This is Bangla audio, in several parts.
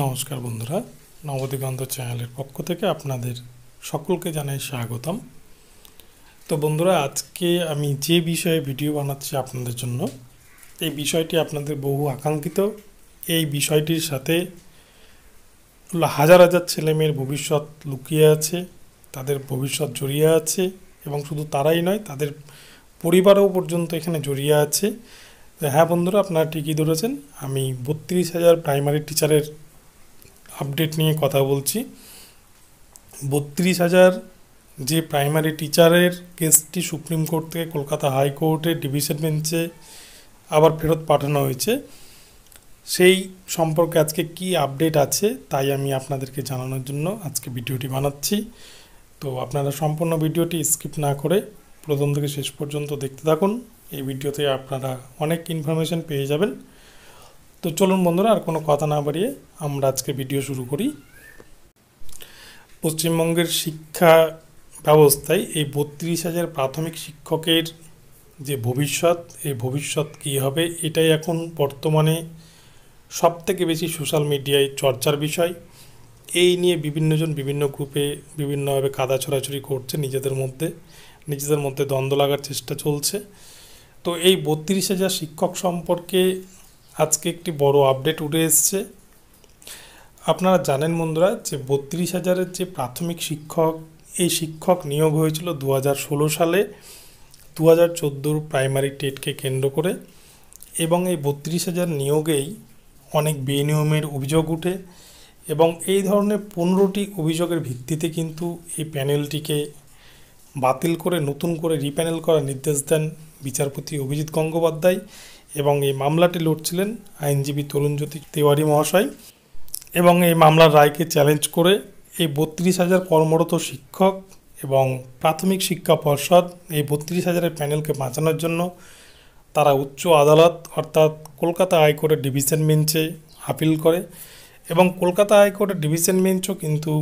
নমস্কার বন্ধুরা নবদিগন্ত চ্যানেলের পক্ষ থেকে আপনাদের সকলকে জানাই স্বাগতম তো বন্ধুরা আজকে আমি যে বিষয়ে ভিডিও বানাচ্ছি আপনাদের জন্য এই বিষয়টি আপনাদের বহু আকাঙ্ক্ষিত এই বিষয়টির সাথে হাজার হাজার ছেলেমেয়ের ভবিষ্যৎ লুকিয়ে আছে তাদের ভবিষ্যৎ জড়িয়ে আছে এবং শুধু তারাই নয় তাদের পরিবারও পর্যন্ত এখানে জড়িয়ে আছে হ্যাঁ বন্ধুরা আপনারা ঠিকই ধরেছেন আমি বত্রিশ হাজার প্রাইমারি টিচারের আপডেট নিয়ে কথা বলছি বত্রিশ হাজার যে প্রাইমারি টিচারের কেসটি সুপ্রিম কোর্ট থেকে কলকাতা হাইকোর্টে ডিভিশন বেঞ্চে আবার ফেরত পাঠানো হয়েছে সেই সম্পর্কে আজকে কি আপডেট আছে তাই আমি আপনাদেরকে জানানোর জন্য আজকে ভিডিওটি বানাচ্ছি তো আপনারা সম্পূর্ণ ভিডিওটি স্কিপ না করে প্রথম থেকে শেষ পর্যন্ত দেখতে থাকুন এই ভিডিওতে আপনারা অনেক ইনফরমেশান পেয়ে যাবেন তো চলুন বন্ধুরা আর কোনো কথা না বাড়িয়ে আমরা আজকে ভিডিও শুরু করি পশ্চিমবঙ্গের শিক্ষা ব্যবস্থায় এই বত্রিশ হাজার প্রাথমিক শিক্ষকের যে ভবিষ্যৎ এই ভবিষ্যৎ কী হবে এটাই এখন বর্তমানে সব থেকে বেশি সোশ্যাল মিডিয়ায় চর্চার বিষয় এই নিয়ে বিভিন্নজন বিভিন্ন গ্রুপে বিভিন্নভাবে কাদা ছড়াছড়ি করছে নিজেদের মধ্যে নিজেদের মধ্যে দ্বন্দ্ব লাগার চেষ্টা চলছে তো এই বত্রিশ হাজার শিক্ষক সম্পর্কে আজকে একটি বড় আপডেট উঠে এসছে আপনারা জানেন বন্ধুরা যে বত্রিশ হাজারের যে প্রাথমিক শিক্ষক এই শিক্ষক নিয়োগ হয়েছিল দু ষোলো সালে দু হাজার প্রাইমারি টেটকে কেন্দ্র করে এবং এই বত্রিশ হাজার নিয়োগেই অনেক বেনিয়মের অভিযোগ উঠে এবং এই ধরনের পনেরোটি অভিযোগের ভিত্তিতে কিন্তু এই প্যানেলটিকে বাতিল করে নতুন করে রিপ্যানেল করার নির্দেশ দেন বিচারপতি অভিজিৎ গঙ্গোপাধ্যায় এবং এই মামলাটি লড়ছিলেন আইনজীবী তরুণজ্যোতি তিওয়ারি মহাশয় এবং এই মামলার রায়কে চ্যালেঞ্জ করে এই বত্রিশ হাজার কর্মরত শিক্ষক এবং প্রাথমিক শিক্ষা পর্ষদ এই বত্রিশ হাজারের প্যানেলকে বাঁচানোর জন্য তারা উচ্চ আদালত অর্থাৎ কলকাতা হাইকোর্টের ডিভিশন বেঞ্চে আপিল করে এবং কলকাতা হাইকোর্টের ডিভিশন বেঞ্চও কিন্তু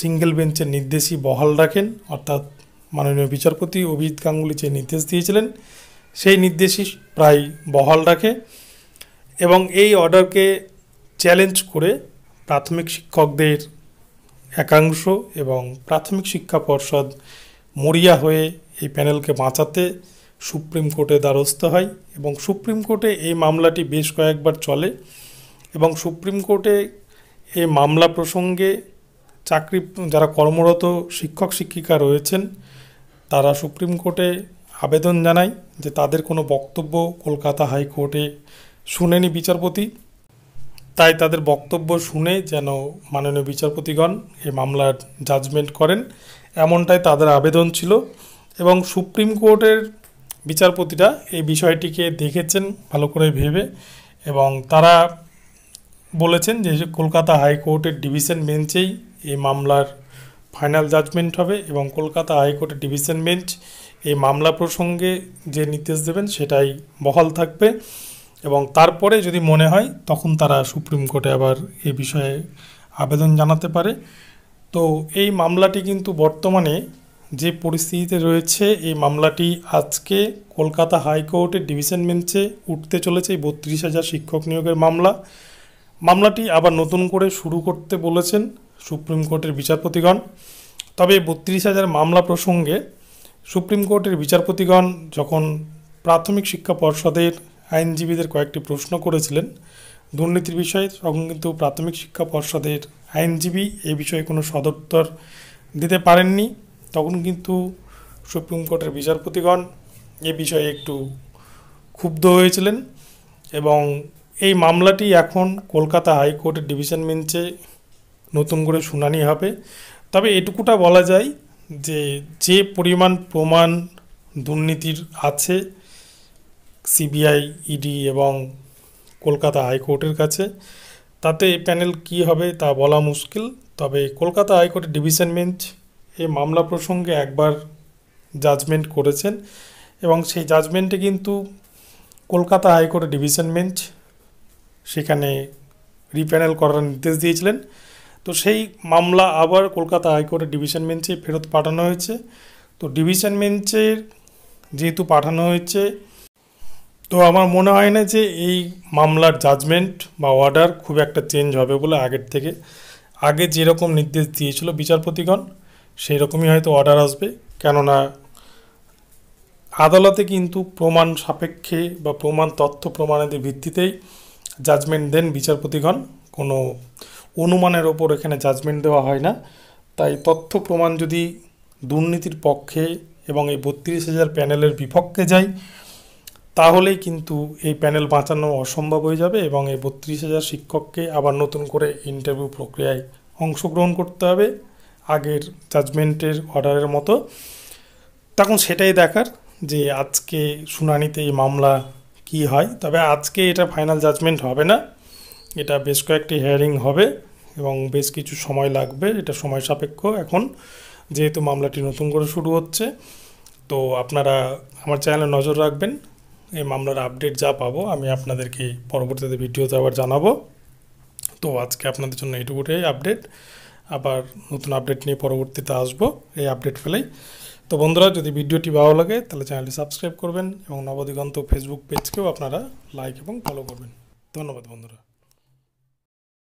সিঙ্গেল বেঞ্চের নির্দেশই বহাল রাখেন অর্থাৎ মাননীয় বিচারপতি অভিজিৎ গাঙ্গুলি যে নির্দেশ দিয়েছিলেন সেই নির্দেশই প্রায় বহাল রাখে এবং এই অর্ডারকে চ্যালেঞ্জ করে প্রাথমিক শিক্ষকদের একাংশ এবং প্রাথমিক শিক্ষা পর্ষদ মরিয়া হয়ে এই প্যানেলকে বাঁচাতে সুপ্রিম কোর্টে দ্বারস্থ হয় এবং সুপ্রিম কোর্টে এই মামলাটি বেশ কয়েকবার চলে এবং সুপ্রিম কোর্টে এই মামলা প্রসঙ্গে চাকরি যারা কর্মরত শিক্ষক শিক্ষিকা রয়েছেন তারা সুপ্রিম কোর্টে আবেদন জানাই যে তাদের কোনো বক্তব্য কলকাতা হাইকোর্টে শুনেনি বিচারপতি তাই তাদের বক্তব্য শুনে যেন মাননীয় বিচারপতিগণ এই মামলার জাজমেন্ট করেন এমনটাই তাদের আবেদন ছিল এবং সুপ্রিম কোর্টের বিচারপতিরা এই বিষয়টিকে দেখেছেন ভালো করে ভেবে এবং তারা বলেছেন যে কলকাতা হাইকোর্টের ডিভিশন বেঞ্চেই এই মামলার ফাইনাল জাজমেন্ট হবে এবং কলকাতা হাইকোর্টের ডিভিশন বেঞ্চ এই মামলা প্রসঙ্গে যে নির্দেশ দেবেন সেটাই বহাল থাকবে এবং তারপরে যদি মনে হয় তখন তারা সুপ্রিম কোর্টে আবার এ বিষয়ে আবেদন জানাতে পারে তো এই মামলাটি কিন্তু বর্তমানে যে পরিস্থিতিতে রয়েছে এই মামলাটি আজকে কলকাতা হাইকোর্টের ডিভিশন বেঞ্চে উঠতে চলেছে এই বত্রিশ হাজার শিক্ষক নিয়োগের মামলা মামলাটি আবার নতুন করে শুরু করতে বলেছেন সুপ্রিম কোর্টের বিচারপতিগণ তবে বত্রিশ হাজার মামলা প্রসঙ্গে সুপ্রিম কোর্টের বিচারপতিগণ যখন প্রাথমিক শিক্ষা পর্ষদের আইনজীবীদের কয়েকটি প্রশ্ন করেছিলেন দুর্নীতির বিষয়ে তখন কিন্তু প্রাথমিক শিক্ষা পর্ষদের আইনজীবী এ বিষয়ে কোনো সদুত্তর দিতে পারেননি তখন কিন্তু সুপ্রিম কোর্টের বিচারপতিগণ এ বিষয়ে একটু ক্ষুব্ধ হয়েছিলেন এবং এই মামলাটি এখন কলকাতা হাইকোর্টের ডিভিশন বেঞ্চে নতুন করে শুনানি হবে তবে এটুকুটা বলা যায় যে যে পরিমাণ প্রমাণ দুর্নীতির আছে সিবিআই ইডি এবং কলকাতা হাইকোর্টের কাছে তাতে প্যানেল কি হবে তা বলা মুশকিল তবে কলকাতা হাইকোর্টের ডিভিশন বেঞ্চ এই মামলা প্রসঙ্গে একবার জাজমেন্ট করেছেন এবং সেই জাজমেন্টে কিন্তু কলকাতা হাইকোর্টের ডিভিশন বেঞ্চ সেখানে রিপ্যানেল করার নির্দেশ দিয়েছিলেন তো সেই মামলা আবার কলকাতা হাইকোর্টের ডিভিশন বেঞ্চে ফেরত পাঠানো হয়েছে তো ডিভিশন বেঞ্চের যেহেতু পাঠানো হয়েছে তো আমার মনে হয় না যে এই মামলার জাজমেন্ট বা অর্ডার খুব একটা চেঞ্জ হবে বলে আগের থেকে আগে যেরকম নির্দেশ দিয়েছিল বিচারপতিগণ সেই রকমই হয়তো অর্ডার আসবে কেননা আদালতে কিন্তু প্রমাণ সাপেক্ষে বা প্রমাণ তথ্য প্রমাণের ভিত্তিতেই জাজমেন্ট দেন বিচারপতিগণ কোনো অনুমানের ওপর এখানে জাজমেন্ট দেওয়া হয় না তাই তথ্য প্রমাণ যদি দুর্নীতির পক্ষে এবং এই বত্রিশ হাজার প্যানেলের বিপক্ষে যায় তাহলেই কিন্তু এই প্যানেল বাঁচানো অসম্ভব হয়ে যাবে এবং এই বত্রিশ হাজার শিক্ষককে আবার নতুন করে ইন্টারভিউ প্রক্রিয়ায় অংশগ্রহণ করতে হবে আগের জাজমেন্টের অর্ডারের মতো তখন সেটাই দেখার যে আজকে শুনানিতে এই মামলা কি হয় তবে আজকে এটা ফাইনাল জাজমেন্ট হবে না এটা বেশ কয়েকটি হেয়ারিং হবে এবং বেশ কিছু সময় লাগবে এটা সময় সাপেক্ষ এখন যেহেতু মামলাটি নতুন করে শুরু হচ্ছে তো আপনারা আমার চ্যানেলে নজর রাখবেন এই মামলার আপডেট যা পাবো আমি আপনাদেরকে পরবর্তীতে ভিডিওতে আবার জানাবো তো আজকে আপনাদের জন্য এইটুকুটাই আপডেট আবার নতুন আপডেট নিয়ে পরবর্তীতে আসবো এই আপডেট পেলেই তো বন্ধুরা যদি ভিডিওটি ভালো লাগে তাহলে চ্যানেলটি সাবস্ক্রাইব করবেন এবং নবদিগন্ত ফেসবুক পেজকেও আপনারা লাইক এবং ফলো করবেন ধন্যবাদ বন্ধুরা